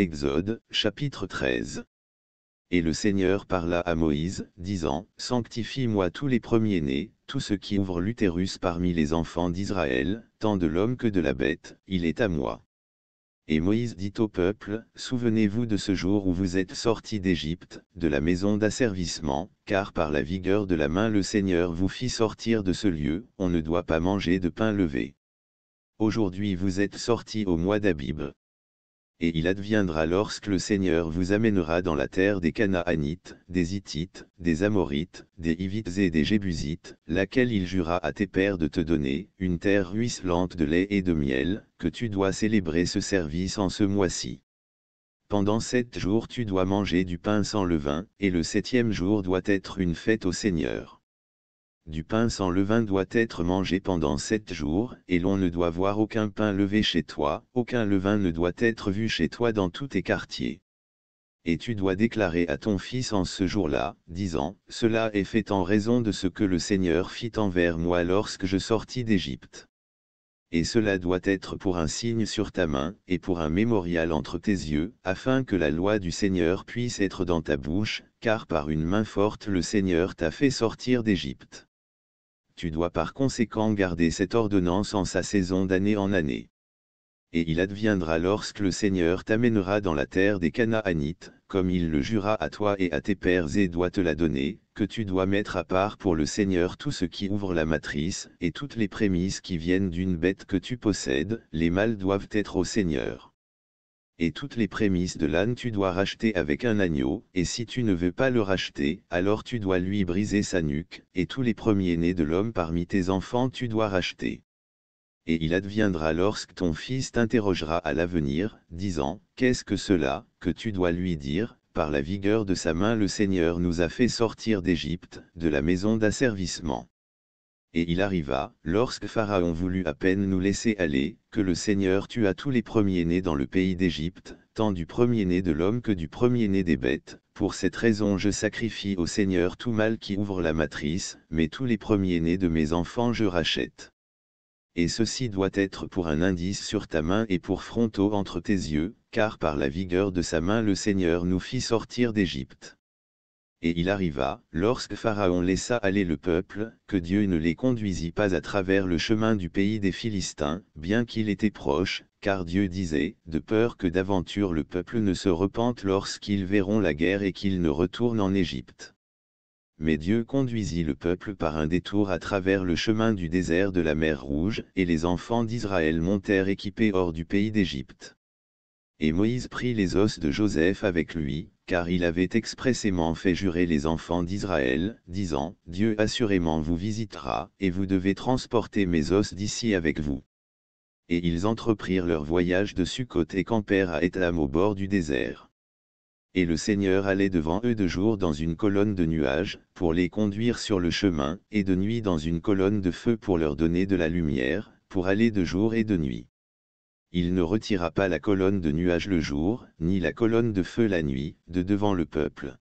Exode, chapitre 13. Et le Seigneur parla à Moïse, disant, Sanctifie-moi tous les premiers-nés, tout ce qui ouvre l'utérus parmi les enfants d'Israël, tant de l'homme que de la bête, il est à moi. Et Moïse dit au peuple, Souvenez-vous de ce jour où vous êtes sortis d'Égypte, de la maison d'asservissement, car par la vigueur de la main le Seigneur vous fit sortir de ce lieu, on ne doit pas manger de pain levé. Aujourd'hui vous êtes sortis au mois d'Abib, et il adviendra lorsque le Seigneur vous amènera dans la terre des Canaanites, des Hittites, des Amorites, des Hivites et des Jébusites, laquelle il jura à tes pères de te donner, une terre ruisselante de lait et de miel, que tu dois célébrer ce service en ce mois-ci. Pendant sept jours tu dois manger du pain sans levain, et le septième jour doit être une fête au Seigneur. Du pain sans levain doit être mangé pendant sept jours, et l'on ne doit voir aucun pain levé chez toi, aucun levain ne doit être vu chez toi dans tous tes quartiers. Et tu dois déclarer à ton fils en ce jour-là, disant, Cela est fait en raison de ce que le Seigneur fit envers moi lorsque je sortis d'Égypte. Et cela doit être pour un signe sur ta main, et pour un mémorial entre tes yeux, afin que la loi du Seigneur puisse être dans ta bouche, car par une main forte le Seigneur t'a fait sortir d'Égypte. Tu dois par conséquent garder cette ordonnance en sa saison d'année en année. Et il adviendra lorsque le Seigneur t'amènera dans la terre des Canaanites, comme il le jura à toi et à tes pères et doit te la donner, que tu dois mettre à part pour le Seigneur tout ce qui ouvre la matrice, et toutes les prémices qui viennent d'une bête que tu possèdes, les mâles doivent être au Seigneur et toutes les prémices de l'âne tu dois racheter avec un agneau, et si tu ne veux pas le racheter, alors tu dois lui briser sa nuque, et tous les premiers-nés de l'homme parmi tes enfants tu dois racheter. Et il adviendra lorsque ton fils t'interrogera à l'avenir, disant, Qu'est-ce que cela, que tu dois lui dire, par la vigueur de sa main le Seigneur nous a fait sortir d'Égypte, de la maison d'asservissement. Et il arriva, lorsque Pharaon voulut à peine nous laisser aller, que le Seigneur tua tous les premiers-nés dans le pays d'Égypte, tant du premier-né de l'homme que du premier-né des bêtes. Pour cette raison je sacrifie au Seigneur tout mal qui ouvre la matrice, mais tous les premiers-nés de mes enfants je rachète. Et ceci doit être pour un indice sur ta main et pour frontaux entre tes yeux, car par la vigueur de sa main le Seigneur nous fit sortir d'Égypte. Et il arriva, lorsque Pharaon laissa aller le peuple, que Dieu ne les conduisit pas à travers le chemin du pays des Philistins, bien qu'il était proche, car Dieu disait, de peur que d'aventure le peuple ne se repente lorsqu'ils verront la guerre et qu'ils ne retournent en Égypte. Mais Dieu conduisit le peuple par un détour à travers le chemin du désert de la mer Rouge, et les enfants d'Israël montèrent équipés hors du pays d'Égypte. Et Moïse prit les os de Joseph avec lui, car il avait expressément fait jurer les enfants d'Israël, disant, Dieu assurément vous visitera, et vous devez transporter mes os d'ici avec vous. Et ils entreprirent leur voyage de Sukkot et campèrent à etham au bord du désert. Et le Seigneur allait devant eux de jour dans une colonne de nuages, pour les conduire sur le chemin, et de nuit dans une colonne de feu pour leur donner de la lumière, pour aller de jour et de nuit il ne retira pas la colonne de nuages le jour, ni la colonne de feu la nuit, de devant le peuple.